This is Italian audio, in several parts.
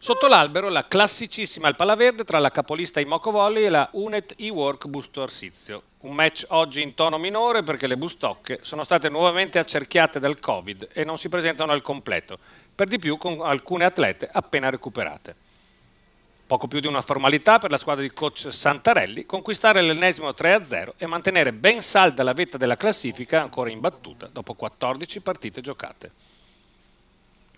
Sotto l'albero la classicissima Alpala Verde tra la capolista Imoco Volley e la Unet E-Work Busto Arsizio. Un match oggi in tono minore perché le bustocche sono state nuovamente accerchiate dal Covid e non si presentano al completo, per di più con alcune atlete appena recuperate. Poco più di una formalità per la squadra di coach Santarelli conquistare l'ennesimo 3-0 e mantenere ben salda la vetta della classifica ancora imbattuta dopo 14 partite giocate.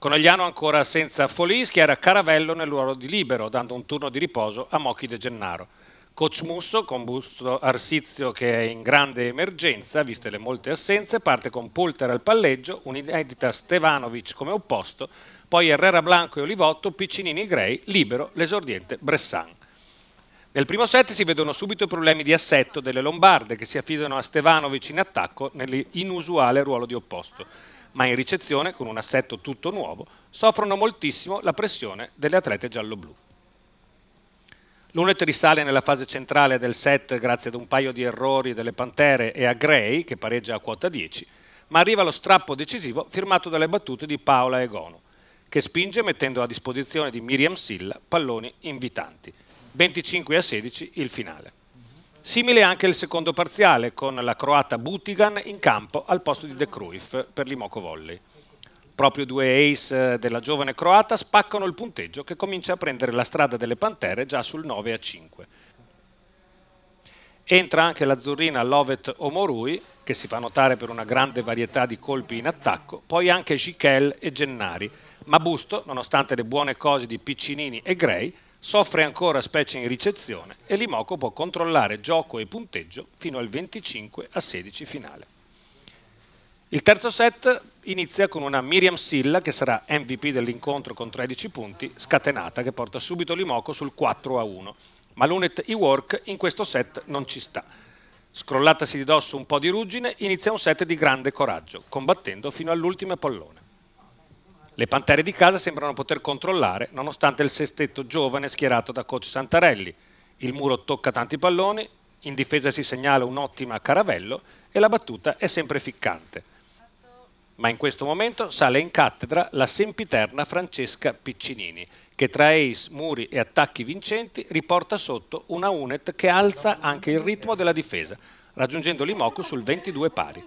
Conegliano ancora senza Folì schiera Caravello nel ruolo di libero, dando un turno di riposo a Mochi De Gennaro. Coach Musso, con Busto Arsizio che è in grande emergenza, viste le molte assenze, parte con Polter al palleggio, un'inedita Stevanovic come opposto, poi Herrera Blanco e Olivotto, Piccinini e Grey, libero l'esordiente Bressan. Nel primo set si vedono subito i problemi di assetto delle Lombarde che si affidano a Stevanovic in attacco nell'inusuale ruolo di opposto ma in ricezione, con un assetto tutto nuovo, soffrono moltissimo la pressione delle atlete giallo-blu. L'Unet risale nella fase centrale del set grazie ad un paio di errori delle Pantere e a Gray, che pareggia a quota 10, ma arriva lo strappo decisivo firmato dalle battute di Paola Egono, che spinge mettendo a disposizione di Miriam Silla palloni invitanti. 25 a 16 il finale. Simile anche il secondo parziale, con la croata Butigan in campo al posto di De Cruyff per l'Imoco Volley. Proprio due ace eh, della giovane croata spaccano il punteggio che comincia a prendere la strada delle Pantere già sul 9 a 5. Entra anche l'azzurrina Lovet Omorui, che si fa notare per una grande varietà di colpi in attacco, poi anche Gichel e Gennari, ma Busto, nonostante le buone cose di Piccinini e Gray, soffre ancora specie in ricezione e Limoco può controllare gioco e punteggio fino al 25 a 16 finale. Il terzo set inizia con una Miriam Silla che sarà MVP dell'incontro con 13 punti, scatenata che porta subito Limoco sul 4 a 1. Ma l'Unet E-Work in questo set non ci sta. Scrollatasi di dosso un po' di ruggine, inizia un set di grande coraggio, combattendo fino all'ultima pallone. Le Pantere di casa sembrano poter controllare, nonostante il sestetto giovane schierato da coach Santarelli. Il muro tocca tanti palloni, in difesa si segnala un'ottima Caravello e la battuta è sempre ficcante. Ma in questo momento sale in cattedra la sempiterna Francesca Piccinini, che tra ace, muri e attacchi vincenti riporta sotto una Unet che alza anche il ritmo della difesa, raggiungendo l'Imoco sul 22 pari.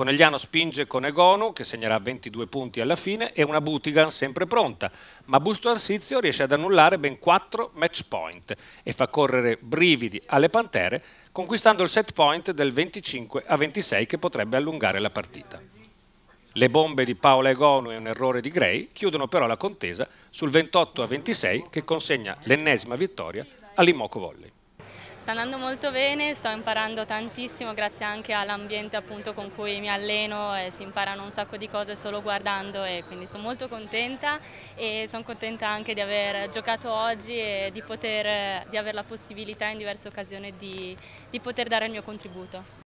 Conegliano spinge con Egonu, che segnerà 22 punti alla fine, e una Butigan sempre pronta, ma Busto Arsizio riesce ad annullare ben 4 match point e fa correre brividi alle Pantere, conquistando il set point del 25 a 26 che potrebbe allungare la partita. Le bombe di Paola Egonu e un errore di Gray chiudono però la contesa sul 28 a 26 che consegna l'ennesima vittoria all'Imoco Volley. Sta andando molto bene, sto imparando tantissimo grazie anche all'ambiente con cui mi alleno e si imparano un sacco di cose solo guardando e quindi sono molto contenta e sono contenta anche di aver giocato oggi e di, poter, di aver la possibilità in diverse occasioni di, di poter dare il mio contributo.